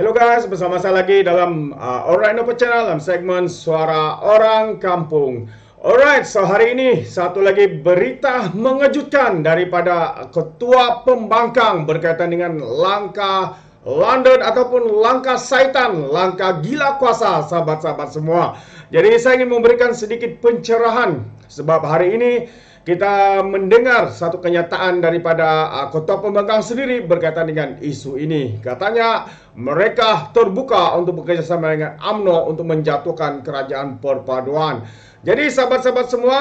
Hello guys, bersama saya lagi dalam uh, Alright No Channel dalam segmen Suara Orang Kampung. Alright, so hari ini satu lagi berita mengejutkan daripada Ketua Pembangkang berkaitan dengan langkah London ataupun langkah Saitan, langkah gila kuasa sahabat-sahabat semua. Jadi saya ingin memberikan sedikit pencerahan sebab hari ini kita mendengar satu kenyataan daripada uh, kota pembangkang sendiri berkaitan dengan isu ini. Katanya mereka terbuka untuk bekerjasama dengan AMNO untuk menjatuhkan kerajaan perpaduan. Jadi sahabat-sahabat semua,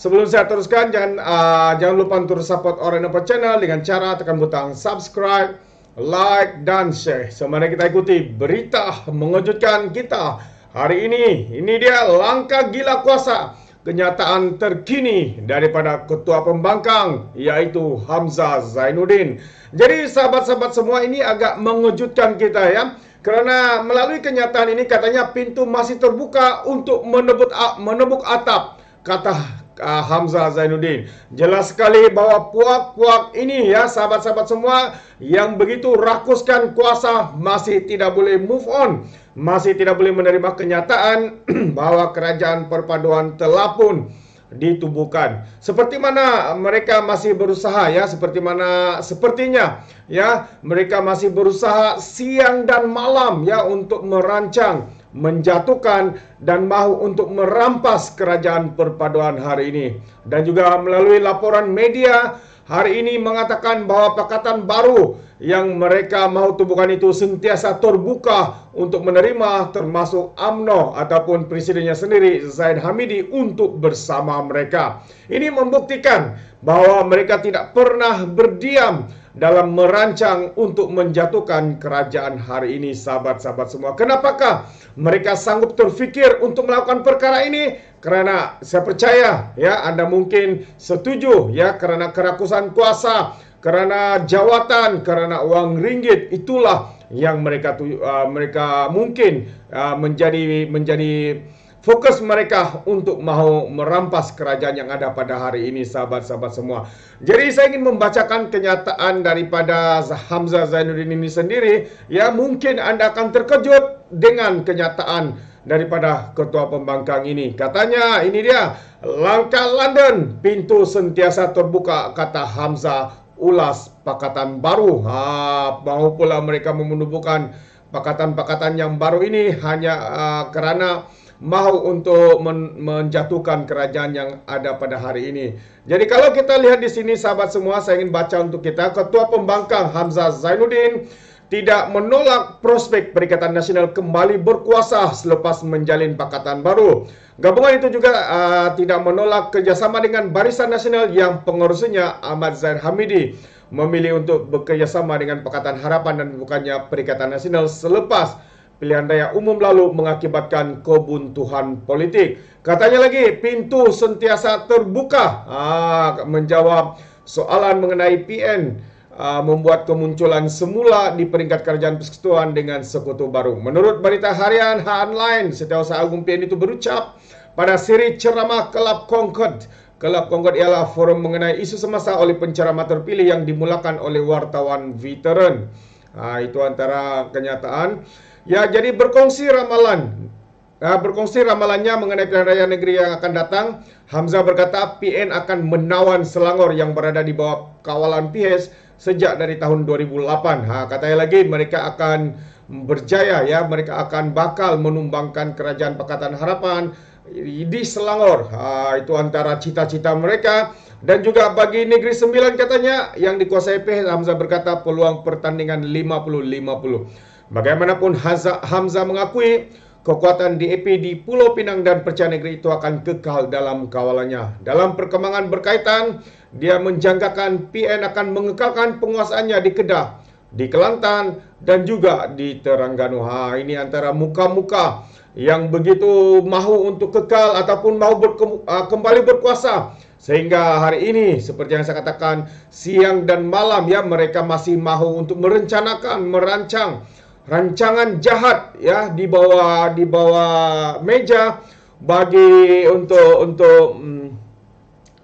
sebelum saya teruskan jangan uh, jangan lupa untuk support orang Orenopo Channel dengan cara tekan butang subscribe, like dan share. Semoga kita ikuti berita mengejutkan kita hari ini. Ini dia langkah gila kuasa kenyataan terkini daripada Ketua Pembangkang iaitu Hamzah Zainuddin. Jadi sahabat-sahabat semua ini agak mengejutkan kita ya. Kerana melalui kenyataan ini katanya pintu masih terbuka untuk menebuk, menebuk atap. Kata uh, Hamzah Zainuddin. Jelas sekali bahawa puak-puak ini ya sahabat-sahabat semua yang begitu rakuskan kuasa masih tidak boleh move on. Masih tidak boleh menerima kenyataan bahawa kerajaan perpaduan telah pun ditubuhkan. Seperti mana mereka masih berusaha ya, seperti mana sepertinya ya, mereka masih berusaha siang dan malam ya untuk merancang menjatuhkan dan mahu untuk merampas kerajaan perpaduan hari ini. Dan juga melalui laporan media hari ini mengatakan bahawa pakatan baru yang mereka mahu tubuhkan itu sentiasa terbuka untuk menerima termasuk AMNO ataupun presidennya sendiri Zaid Hamidi untuk bersama mereka. Ini membuktikan bahawa mereka tidak pernah berdiam dalam merancang untuk menjatuhkan kerajaan hari ini sahabat-sahabat semua. Kenapakah mereka sanggup terfikir untuk melakukan perkara ini? Kerana saya percaya ya anda mungkin setuju ya kerana kerakusan kuasa kerana jawatan, kerana wang ringgit itulah yang mereka tu, uh, mereka mungkin uh, menjadi menjadi fokus mereka untuk mahu merampas kerajaan yang ada pada hari ini sahabat-sahabat semua. Jadi saya ingin membacakan kenyataan daripada Hamza Zainuddin ini sendiri ya mungkin anda akan terkejut dengan kenyataan daripada ketua pembangkang ini. Katanya ini dia langkah London pintu sentiasa terbuka kata Hamza ulas pakatan baru. Ha, mahu pula mereka menubuhkan pakatan-pakatan yang baru ini hanya ha, kerana mahu untuk men- menjatuhkan kerajaan yang ada pada hari ini. Jadi kalau kita lihat di sini sahabat semua, saya ingin baca untuk kita Ketua Pembangkang Hamzah Zainuddin tidak menolak prospek Perikatan Nasional kembali berkuasa selepas menjalin pakatan baru. Gabungan itu juga uh, tidak menolak kerjasama dengan Barisan Nasional yang pengurusnya Ahmad Zain Hamidi memilih untuk bekerjasama dengan Pakatan Harapan dan bukannya Perikatan Nasional selepas pilihan raya umum lalu mengakibatkan kebuntuhan politik. Katanya lagi, pintu sentiasa terbuka Ah menjawab soalan mengenai PN. Ah, membuat kemunculan semula di peringkat kerajaan persekutuan dengan sekutu baru. Menurut berita harian Hanline, Setiausaha Agung PN itu berucap pada siri ceramah Kelab Concord. Kelab Concord ialah forum mengenai isu semasa oleh penceramah terpilih yang dimulakan oleh wartawan veteran. Ha, itu antara kenyataan. Ya, jadi berkongsi ramalan ah, berkongsi ramalannya mengenai pilihan raya negeri yang akan datang, Hamzah berkata PN akan menawan Selangor yang berada di bawah kawalan PS sejak dari tahun 2008. Ha, katanya lagi mereka akan berjaya ya, mereka akan bakal menumbangkan kerajaan Pakatan Harapan di Selangor. Ha, itu antara cita-cita mereka dan juga bagi Negeri Sembilan katanya yang dikuasai PH Hamzah berkata peluang pertandingan 50-50. Bagaimanapun Hamzah mengakui Kekuatan DAP di Pulau Pinang dan Percaya Negeri itu akan kekal dalam kawalannya. Dalam perkembangan berkaitan, dia menjangkakan PN akan mengekalkan penguasaannya di Kedah, di Kelantan dan juga di Terengganu. Ha, ini antara muka-muka yang begitu mahu untuk kekal ataupun mahu berke- ah, kembali berkuasa. Sehingga hari ini seperti yang saya katakan siang dan malam ya mereka masih mahu untuk merencanakan, merancang rancangan jahat ya di bawah di bawah meja bagi untuk untuk mm,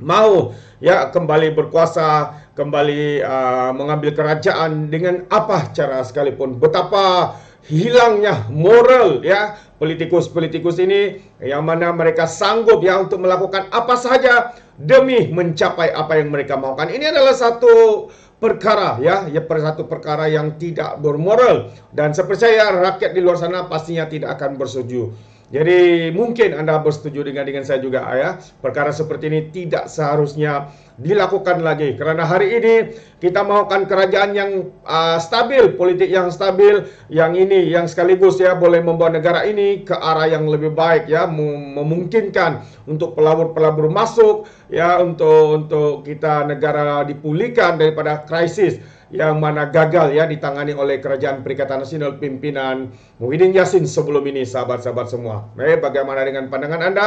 mau ya kembali berkuasa kembali uh, mengambil kerajaan dengan apa cara sekalipun betapa hilangnya moral ya politikus-politikus ini yang mana mereka sanggup ya untuk melakukan apa saja demi mencapai apa yang mereka maukan ini adalah satu perkara ya ya per satu perkara yang tidak bermoral dan saya percaya rakyat di luar sana pastinya tidak akan bersetuju jadi mungkin anda bersetuju dengan dengan saya juga ayah Perkara seperti ini tidak seharusnya dilakukan lagi kerana hari ini kita mahukan kerajaan yang uh, stabil, politik yang stabil, yang ini yang sekaligus ya boleh membawa negara ini ke arah yang lebih baik ya memungkinkan untuk pelabur-pelabur masuk ya untuk untuk kita negara dipulihkan daripada krisis yang mana gagal ya ditangani oleh Kerajaan Perikatan Nasional pimpinan Muhyiddin Yassin sebelum ini sahabat-sahabat semua. Baik, eh, bagaimana dengan pandangan anda?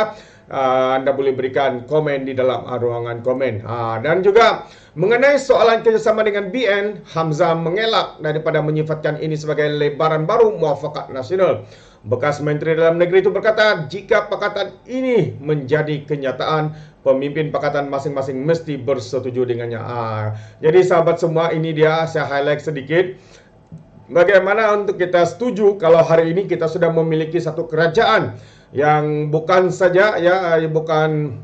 Uh, anda boleh berikan komen di dalam uh, ruangan komen. Uh, dan juga mengenai soalan kerjasama dengan BN, Hamzah mengelak daripada menyifatkan ini sebagai lebaran baru muafakat nasional bekas Menteri Dalam Negeri itu berkata, jika pakatan ini menjadi kenyataan, pemimpin pakatan masing-masing mesti bersetuju dengannya. Ah, jadi sahabat semua, ini dia saya highlight sedikit. Bagaimana untuk kita setuju kalau hari ini kita sudah memiliki satu kerajaan yang bukan saja ya eh, bukan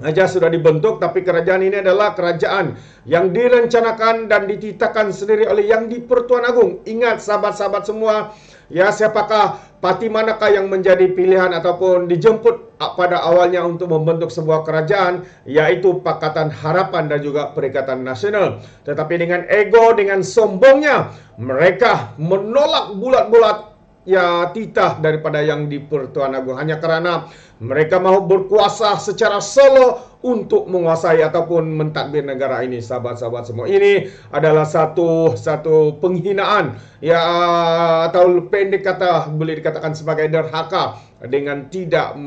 aja sudah dibentuk tapi kerajaan ini adalah kerajaan yang direncanakan dan dititahkan sendiri oleh yang di Pertuan Agung. Ingat sahabat-sahabat semua Ya siapakah parti manakah yang menjadi pilihan ataupun dijemput pada awalnya untuk membentuk sebuah kerajaan yaitu Pakatan Harapan dan juga Perikatan Nasional. Tetapi dengan ego, dengan sombongnya mereka menolak bulat-bulat ya titah daripada yang di Pertuan Agung hanya kerana mereka mahu berkuasa secara solo untuk menguasai ataupun mentadbir negara ini sahabat-sahabat semua ini adalah satu satu penghinaan ya atau pendek kata boleh dikatakan sebagai derhaka dengan tidak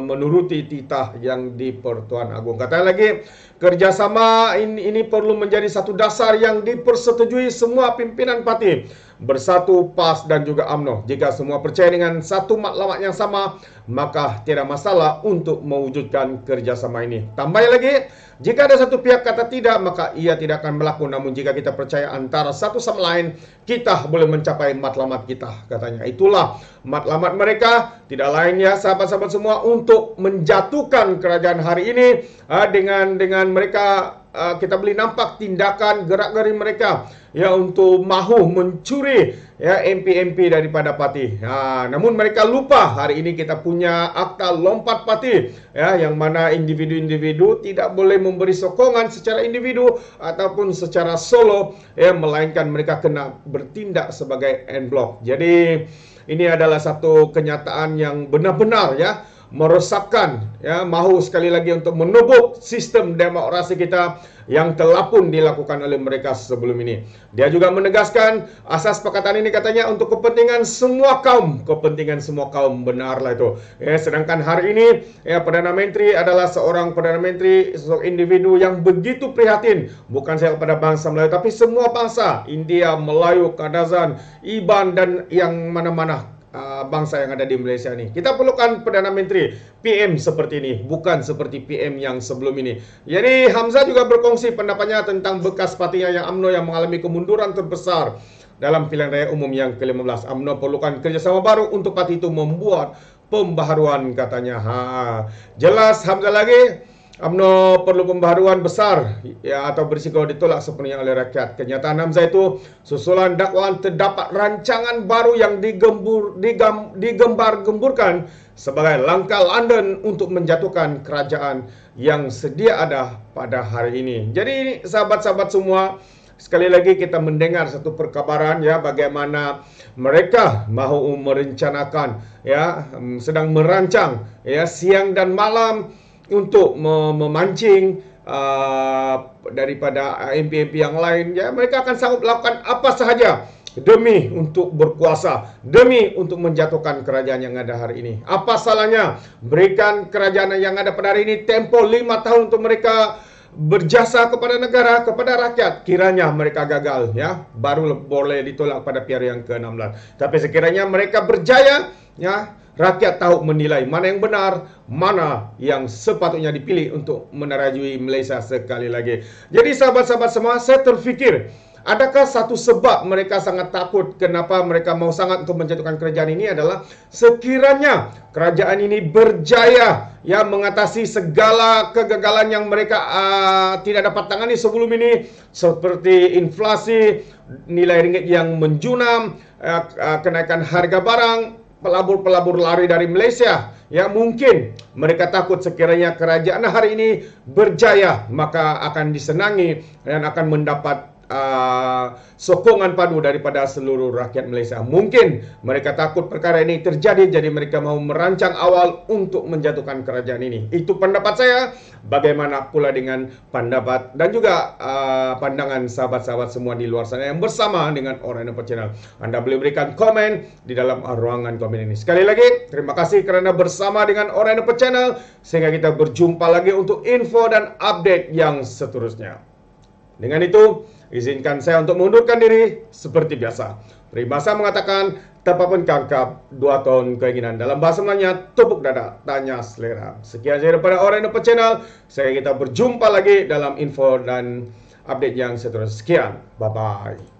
menuruti titah yang di Pertuan Agung kata lagi kerjasama ini, ini perlu menjadi satu dasar yang dipersetujui semua pimpinan parti bersatu PAS dan juga AMNO Jika semua percaya dengan satu matlamat yang sama, maka tiada masalah untuk mewujudkan kerjasama ini. Tambah lagi, Jika ada satu pihak kata tidak, maka ia tidak akan berlaku. Namun jika kita percaya antara satu sama lain, kita boleh mencapai matlamat kita, katanya. Itulah matlamat mereka, tidak lainnya sahabat-sahabat semua untuk menjatuhkan kerajaan hari ini ah, dengan dengan mereka ah, kita boleh nampak tindakan gerak gerik mereka ya untuk mahu mencuri ya MP-MP daripada parti. Ha, ah, namun mereka lupa hari ini kita punya akta lompat parti ya yang mana individu-individu tidak boleh memberi sokongan secara individu ataupun secara solo ya melainkan mereka kena bertindak sebagai en bloc. Jadi ini adalah satu kenyataan yang benar-benar ya meresapkan ya mahu sekali lagi untuk menubuk sistem demokrasi kita yang telah pun dilakukan oleh mereka sebelum ini. Dia juga menegaskan asas perkataan ini katanya untuk kepentingan semua kaum, kepentingan semua kaum benarlah itu. Ya, sedangkan hari ini ya Perdana Menteri adalah seorang Perdana Menteri sosok individu yang begitu prihatin bukan saja kepada bangsa Melayu tapi semua bangsa India, Melayu, Kadazan, Iban dan yang mana-mana Ah, bangsa yang ada di Malaysia ni. Kita perlukan Perdana Menteri PM seperti ini, bukan seperti PM yang sebelum ini. Jadi Hamzah juga berkongsi pendapatnya tentang bekas partinya yang UMNO yang mengalami kemunduran terbesar dalam pilihan raya umum yang ke-15. UMNO perlukan kerjasama baru untuk parti itu membuat pembaharuan katanya. Ha, jelas Hamzah lagi. UMNO perlu pembaharuan besar ya, atau berisiko ditolak sepenuhnya oleh rakyat. Kenyataan Hamzah itu susulan dakwaan terdapat rancangan baru yang digembur, digam, digembar-gemburkan sebagai langkah London untuk menjatuhkan kerajaan yang sedia ada pada hari ini. Jadi sahabat-sahabat semua, sekali lagi kita mendengar satu perkabaran ya bagaimana mereka mahu merencanakan ya hmm, sedang merancang ya siang dan malam untuk memancing uh, daripada uh, MP-MP yang lain ya mereka akan sanggup lakukan apa sahaja demi untuk berkuasa demi untuk menjatuhkan kerajaan yang ada hari ini apa salahnya berikan kerajaan yang ada pada hari ini tempo 5 tahun untuk mereka berjasa kepada negara kepada rakyat kiranya mereka gagal ya baru boleh ditolak pada PR yang ke-16 tapi sekiranya mereka berjaya ya rakyat tahu menilai mana yang benar, mana yang sepatutnya dipilih untuk menerajui Malaysia sekali lagi. Jadi sahabat-sahabat semua, saya terfikir Adakah satu sebab mereka sangat takut kenapa mereka mau sangat untuk menjatuhkan kerajaan ini adalah sekiranya kerajaan ini berjaya ya mengatasi segala kegagalan yang mereka uh, tidak dapat tangani sebelum ini seperti inflasi nilai ringgit yang menjunam uh, uh, kenaikan harga barang pelabur-pelabur lari dari Malaysia ya mungkin mereka takut sekiranya kerajaan hari ini berjaya maka akan disenangi dan akan mendapat Ah, sokongan padu daripada seluruh rakyat Malaysia. Mungkin mereka takut perkara ini terjadi jadi mereka mahu merancang awal untuk menjatuhkan kerajaan ini. Itu pendapat saya. Bagaimana pula dengan pendapat dan juga uh, pandangan sahabat-sahabat semua di luar sana yang bersama dengan orang Nepal Channel. Anda boleh berikan komen di dalam ruangan komen ini. Sekali lagi, terima kasih kerana bersama dengan orang Nepal Channel sehingga kita berjumpa lagi untuk info dan update yang seterusnya. Dengan itu, izinkan saya untuk mengundurkan diri seperti biasa. Terima kasih mengatakan, tanpa pun kangkap, dua tahun keinginan. Dalam bahasa Melayu, tupuk dada, tanya selera. Sekian saja daripada Orang Indonesia Channel. Saya kita berjumpa lagi dalam info dan update yang seterusnya. Sekian, bye-bye.